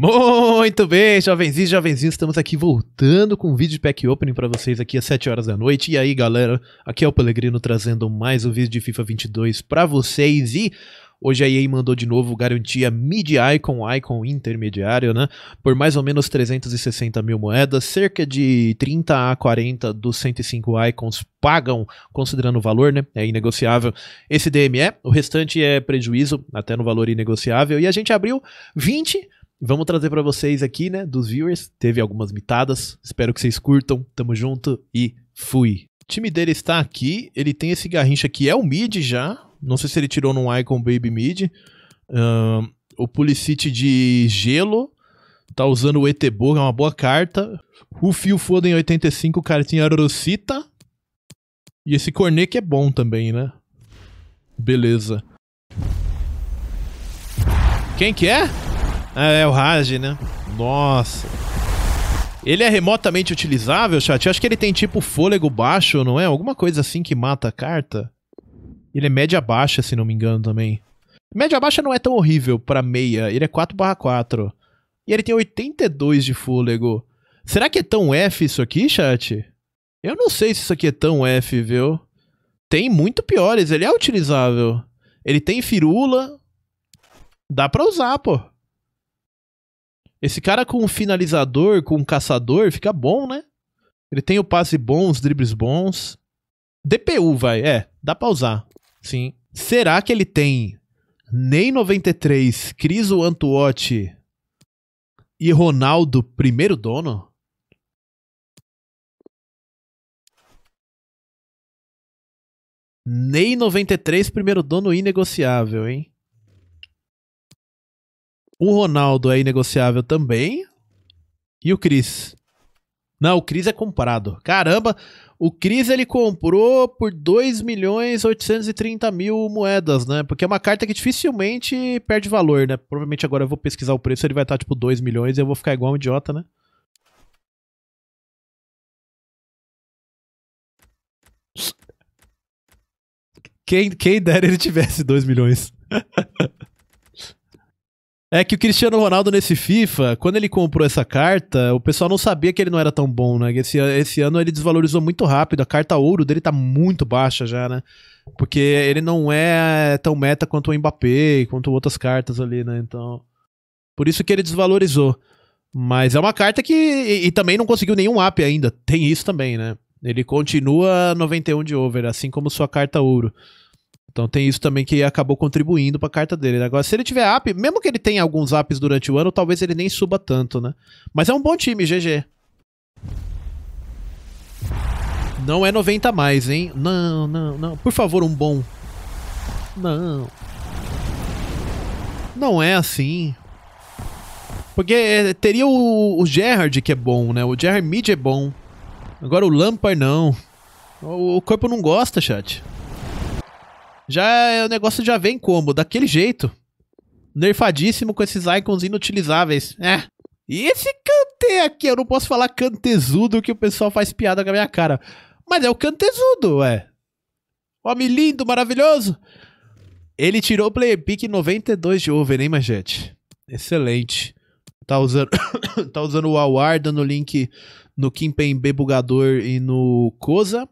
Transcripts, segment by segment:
Muito bem, jovenzinhos e jovenzinhos, estamos aqui voltando com um vídeo de pack opening para vocês aqui às 7 horas da noite. E aí, galera, aqui é o Pelegrino trazendo mais um vídeo de FIFA 22 para vocês e Hoje a EA mandou de novo garantia Mid Icon, Icon intermediário, né? Por mais ou menos 360 mil moedas, cerca de 30 a 40 dos 105 Icons pagam, considerando o valor, né? É inegociável. Esse DME, o restante é prejuízo, até no valor inegociável. E a gente abriu 20 Vamos trazer para vocês aqui, né, dos viewers. Teve algumas mitadas. Espero que vocês curtam. Tamo junto e fui. O time dele está aqui. Ele tem esse Garrincha que é o mid já. Não sei se ele tirou no Icon Baby mid. o Pulisic de gelo. Tá usando o Etebo, é uma boa carta. O Fio Foden 85, cartinha Rosita. E esse Cornet que é bom também, né? Beleza. Quem que é? Ah, é o Rage, né? Nossa. Ele é remotamente utilizável, chat? Eu acho que ele tem tipo fôlego baixo, não é? Alguma coisa assim que mata a carta. Ele é média baixa, se não me engano, também. Média baixa não é tão horrível para meia. Ele é 4/4. E ele tem 82 de fôlego. Será que é tão F isso aqui, chat? Eu não sei se isso aqui é tão F, viu? Tem muito piores. Ele é utilizável. Ele tem firula. Dá pra usar, pô. Esse cara com um finalizador, com um caçador, fica bom, né? Ele tem o passe bom, os dribles bons. DPU, vai, é, dá pra usar. Sim. Será que ele tem Ney 93, Criso Antuotti e Ronaldo, primeiro dono? Ney 93, primeiro dono inegociável, hein? O Ronaldo é inegociável também. E o Cris? Não, o Cris é comprado. Caramba, o Cris ele comprou por 2 milhões 830 mil moedas, né? Porque é uma carta que dificilmente perde valor, né? Provavelmente agora eu vou pesquisar o preço, ele vai estar tipo 2 milhões e eu vou ficar igual um idiota, né? Quem, quem dera ele tivesse 2 milhões. É que o Cristiano Ronaldo nesse FIFA, quando ele comprou essa carta, o pessoal não sabia que ele não era tão bom, né? Esse, esse ano ele desvalorizou muito rápido, a carta ouro dele tá muito baixa já, né? Porque ele não é tão meta quanto o Mbappé, quanto outras cartas ali, né? Então. Por isso que ele desvalorizou. Mas é uma carta que. E, e também não conseguiu nenhum up ainda. Tem isso também, né? Ele continua 91 de over, assim como sua carta ouro. Então tem isso também que acabou contribuindo para a carta dele. Né? Agora, se ele tiver app, mesmo que ele tenha alguns apps durante o ano, talvez ele nem suba tanto, né? Mas é um bom time, GG. Não é 90 mais, hein? Não, não, não. Por favor, um bom. Não. Não é assim. Porque é, teria o, o que é bom, né? O Gerard Mid é bom. Agora o Lampard não. O, o corpo não gosta, chat. Já é o negócio já vem como? Daquele jeito. Nerfadíssimo com esses icons inutilizáveis. É. E esse Kante aqui, eu não posso falar cantezudo que o pessoal faz piada com a minha cara. Mas é o cantezudo, ué. Homem lindo, maravilhoso. Ele tirou o player pick 92 de over, hein, magete Excelente. Tá usando, tá usando o Awar, dando link no Kimpembe Bugador e no Koza.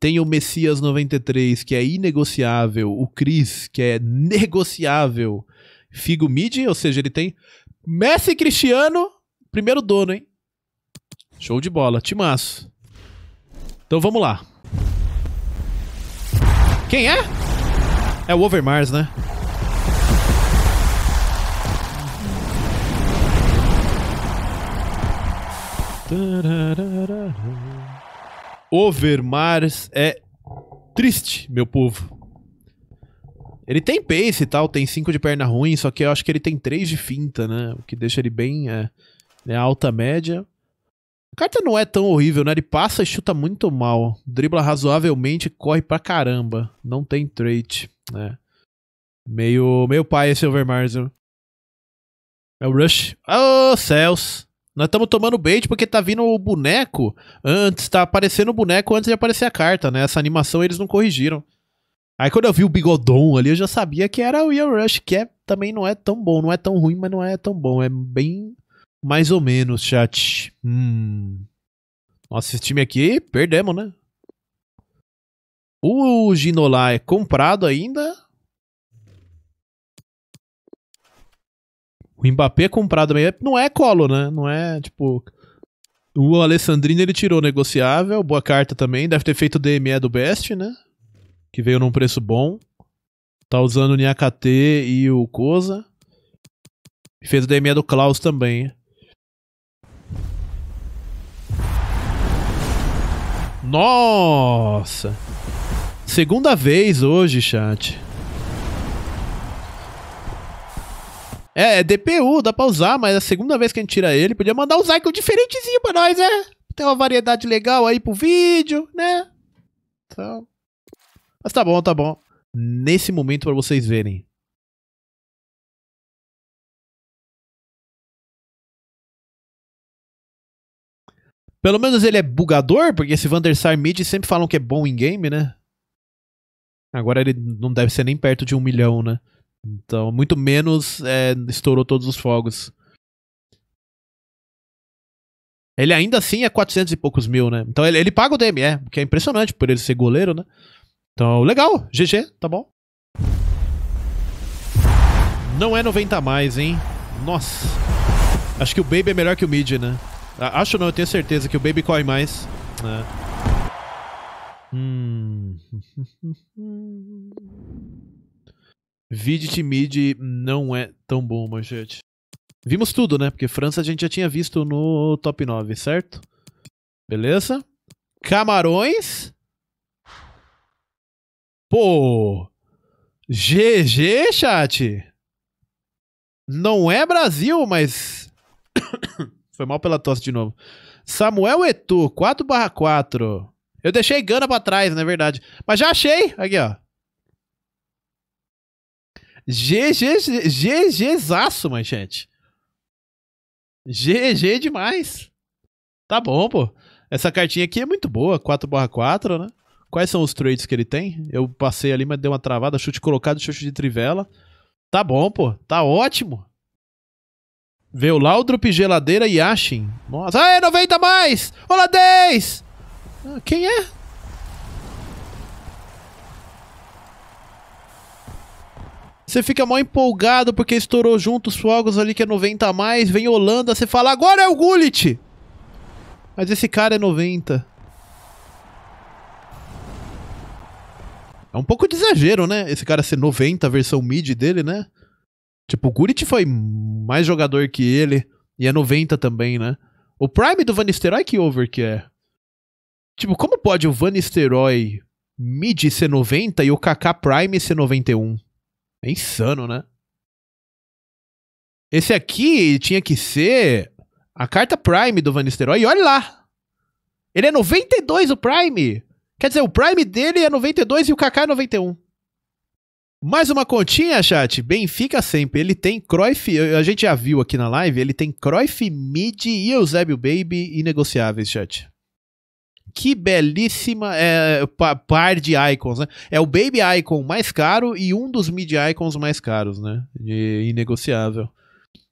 Tem o Messias 93, que é inegociável. O Chris, que é negociável. Figo Mid, ou seja, ele tem Messi Cristiano, primeiro dono, hein? Show de bola, timaço. Então vamos lá. Quem é? É o Overmars, né? Overmars é triste, meu povo. Ele tem pace e tal, tem 5 de perna ruim, só que eu acho que ele tem 3 de finta, né? O que deixa ele bem é, né, alta média. A carta não é tão horrível, né? Ele passa e chuta muito mal. Dribla razoavelmente, corre pra caramba. Não tem trait, né? Meio, meio pai esse Overmars. É o Rush. Oh, céus! Nós estamos tomando bait porque tá vindo o boneco antes, tá aparecendo o boneco antes de aparecer a carta, né? Essa animação eles não corrigiram. Aí quando eu vi o bigodão ali, eu já sabia que era o Ian Rush, que é, também não é tão bom. Não é tão ruim, mas não é tão bom. É bem mais ou menos, chat. Hum. Nossa, esse time aqui, perdemos, né? O Ginola é comprado ainda O Mbappé comprado também. É, não é colo, né? Não é tipo. O Alessandrino ele tirou negociável, boa carta também. Deve ter feito o DME do Best, né? Que veio num preço bom. Tá usando o Nyakate e o Koza. Fez o DME do Klaus também. Nossa! Segunda vez hoje, chat. É, é DPU, dá pra usar, mas a segunda vez que a gente tira ele, podia mandar um Zygon diferentezinho pra nós, né? Tem uma variedade legal aí pro vídeo, né? Então... Mas tá bom, tá bom. Nesse momento pra vocês verem. Pelo menos ele é bugador, porque esse Van der Sar mid sempre falam que é bom em game, né? Agora ele não deve ser nem perto de um milhão, né? Então, muito menos é, estourou todos os fogos. Ele ainda assim é 400 e poucos mil, né? Então ele, ele paga o DME, o é, que é impressionante por ele ser goleiro, né? Então, legal, GG, tá bom. Não é 90 mais, hein? Nossa. Acho que o Baby é melhor que o Mid, né? Acho não, eu tenho certeza que o Baby corre mais. Né? Hum. Vide mid não é tão bom, manchete. Vimos tudo, né? Porque França a gente já tinha visto no top 9, certo? Beleza? Camarões. Pô! GG, chat! Não é Brasil, mas. Foi mal pela tosse de novo. Samuel Etu, 4/4. Eu deixei Gana pra trás, na é verdade. Mas já achei! Aqui, ó. GG, GGzaço, manchete. GG demais. Tá bom, pô. Essa cartinha aqui é muito boa, 4/4, né? Quais são os trades que ele tem? Eu passei ali, mas deu uma travada, chute colocado, chute de trivela. Tá bom, pô. Tá ótimo. Veio Laudrup, Geladeira e Ashin. Nossa, aê, 90 mais! 10! Ah, quem é? Você fica mó empolgado porque estourou junto os fogos ali que é 90 a mais, vem Holanda, você fala, agora é o Gullit! Mas esse cara é 90. É um pouco de exagero, né? Esse cara ser 90, a versão mid dele, né? Tipo, o Gullit foi mais jogador que ele. E é 90 também, né? O Prime do Vanisteroy que over que é? Tipo, como pode o Vanisteroy mid ser 90 e o Kaká Prime ser 91? É insano, né? Esse aqui tinha que ser a carta Prime do Vanisteroy. E olha lá! Ele é 92 o Prime! Quer dizer, o Prime dele é 92 e o Kaká é 91. Mais uma continha, chat. Benfica sempre. Ele tem Cruyff, a gente já viu aqui na live, ele tem Cruyff, Mid e Eusébio Baby inegociáveis, chat que belíssima é, par de icons, né? É o Baby Icon mais caro e um dos mid icons mais caros, né? De inegociável.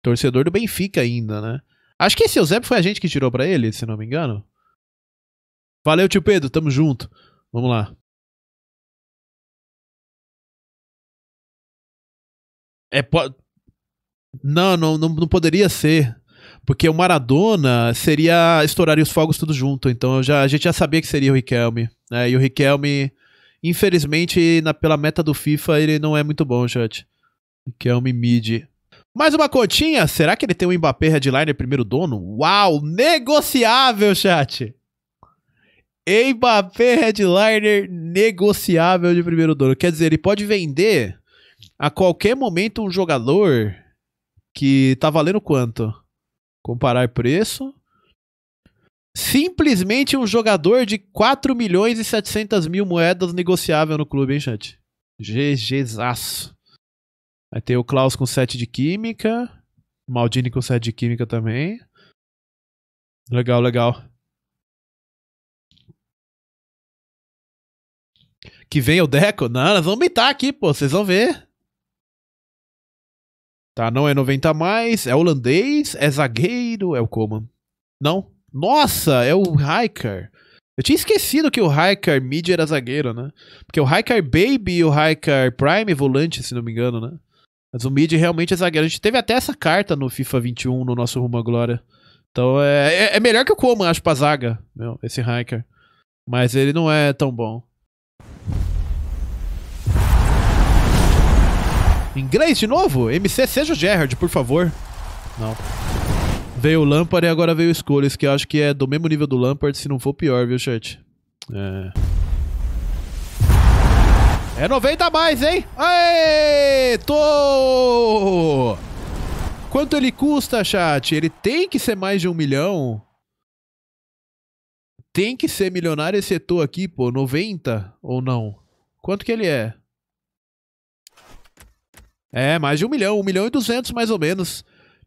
Torcedor do Benfica ainda, né? Acho que esse Eusébio foi a gente que tirou para ele, se não me engano. Valeu, tio Pedro, tamo junto. Vamos lá. É, po... não, não, não, não poderia ser. Porque o Maradona seria estouraria os fogos tudo junto, então já, a gente já sabia que seria o Riquelme. Né? E o Riquelme, infelizmente, na, pela meta do FIFA, ele não é muito bom, chat. Riquelme mid. Mais uma cotinha, será que ele tem o um Mbappé headliner primeiro dono? Uau, negociável, chat! Mbappé headliner negociável de primeiro dono. Quer dizer, ele pode vender a qualquer momento um jogador que tá valendo quanto? Comparar preço. Simplesmente um jogador de 4 milhões e 700 mil moedas negociável no clube, hein, chat? GGzaço. Aí tem o Klaus com 7 de química. Maldini com 7 de química também. Legal, legal. Que vem o Deco? Não, nós vamos mitar aqui, pô. Vocês vão ver. Tá, não é 90 mais, é holandês, é zagueiro, é o Coman. Não? Nossa, é o Hiker. Eu tinha esquecido que o Hiker mid era zagueiro, né? Porque o Hiker Baby e o Hiker Prime volante, se não me engano, né? Mas o mid realmente é zagueiro. A gente teve até essa carta no FIFA 21, no nosso Rumo à Glória. Então é, é, é melhor que o Coman, acho, pra zaga, meu, esse Hiker. Mas ele não é tão bom. Inglês de novo? MC, seja o Gerard, por favor. Não. Veio o Lampard e agora veio o Scholes, que eu acho que é do mesmo nível do Lampard, se não for pior, viu, chat? É. É 90 a mais, hein? Aê! Tô! Quanto ele custa, chat? Ele tem que ser mais de um milhão? Tem que ser milionário esse tô aqui, pô. 90 ou não? Quanto que ele é? É, mais de um milhão, um milhão e duzentos mais ou menos.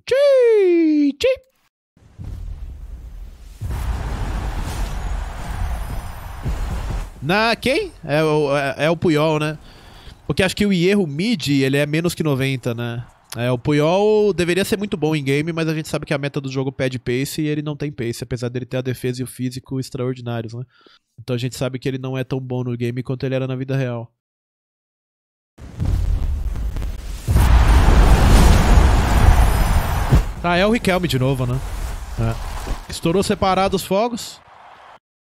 Tchim, tchim. Na quem? É o, é, é, o Puyol, né? Porque acho que o erro mid, ele é menos que 90, né? É, o Puyol deveria ser muito bom em game, mas a gente sabe que a meta do jogo pede pace e ele não tem pace, apesar dele ter a defesa e o físico extraordinários, né? Então a gente sabe que ele não é tão bom no game quanto ele era na vida real. Tá, é o Riquelme de novo, né? É. Estourou separado os fogos.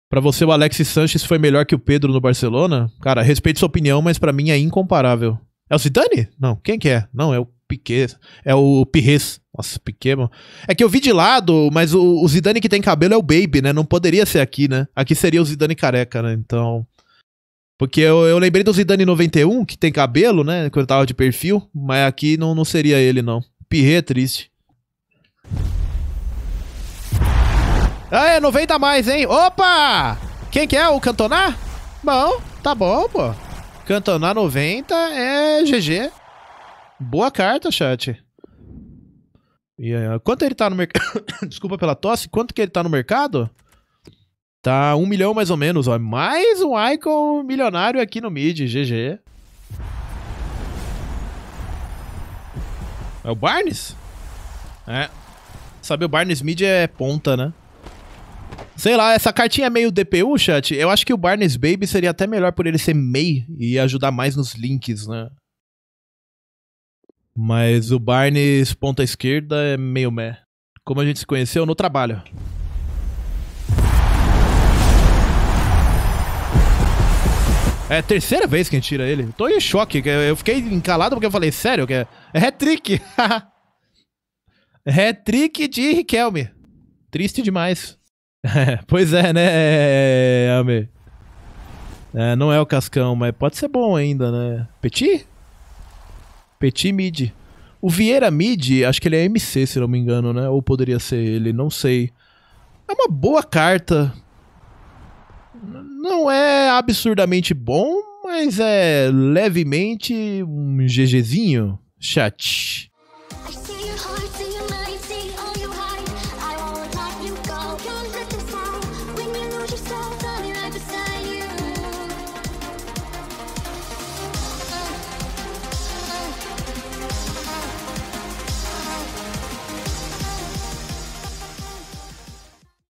Para você, o Alexis Sanches foi melhor que o Pedro no Barcelona? Cara, respeito sua opinião, mas para mim é incomparável. É o Zidane? Não, quem que é? Não, é o Piquet. É o Pires. Nossa, Piquet, mano. É que eu vi de lado, mas o, o, Zidane que tem cabelo é o Baby, né? Não poderia ser aqui, né? Aqui seria o Zidane careca, né? Então... Porque eu, eu lembrei do Zidane 91, que tem cabelo, né? Quando tava de perfil, mas aqui não, não seria ele, não. Pirret é triste. Ah, é, 90 a mais, hein? Opa! Quem que é? O Cantonar? Bom, tá bom, pô. Cantonar 90 é GG. Boa carta, chat. Yeah. Quanto ele tá no mercado? Desculpa pela tosse. Quanto que ele tá no mercado? Tá um milhão mais ou menos, ó. Mais um Icon milionário aqui no mid, GG. É o Barnes? É sabe, o Barnes Smith é ponta, né? Sei lá, essa cartinha é meio DPU, chat. Eu acho que o Barnes Baby seria até melhor por ele ser MEI e ajudar mais nos links, né? Mas o Barnes ponta esquerda é meio meh. Como a gente se conheceu no trabalho. É a terceira vez que a gente tira ele. Tô em choque. Eu fiquei encalado porque eu falei, sério, que é, é trick. Hat-trick é de Riquelme. Triste demais. pois é, né, Amê? É, não é o Cascão, mas pode ser bom ainda, né? Petit? Petit Mid. O Vieira Mid, acho que ele é MC, se não me engano, né? Ou poderia ser ele, não sei. É uma boa carta. Não é absurdamente bom, mas é levemente um GGzinho. Chat.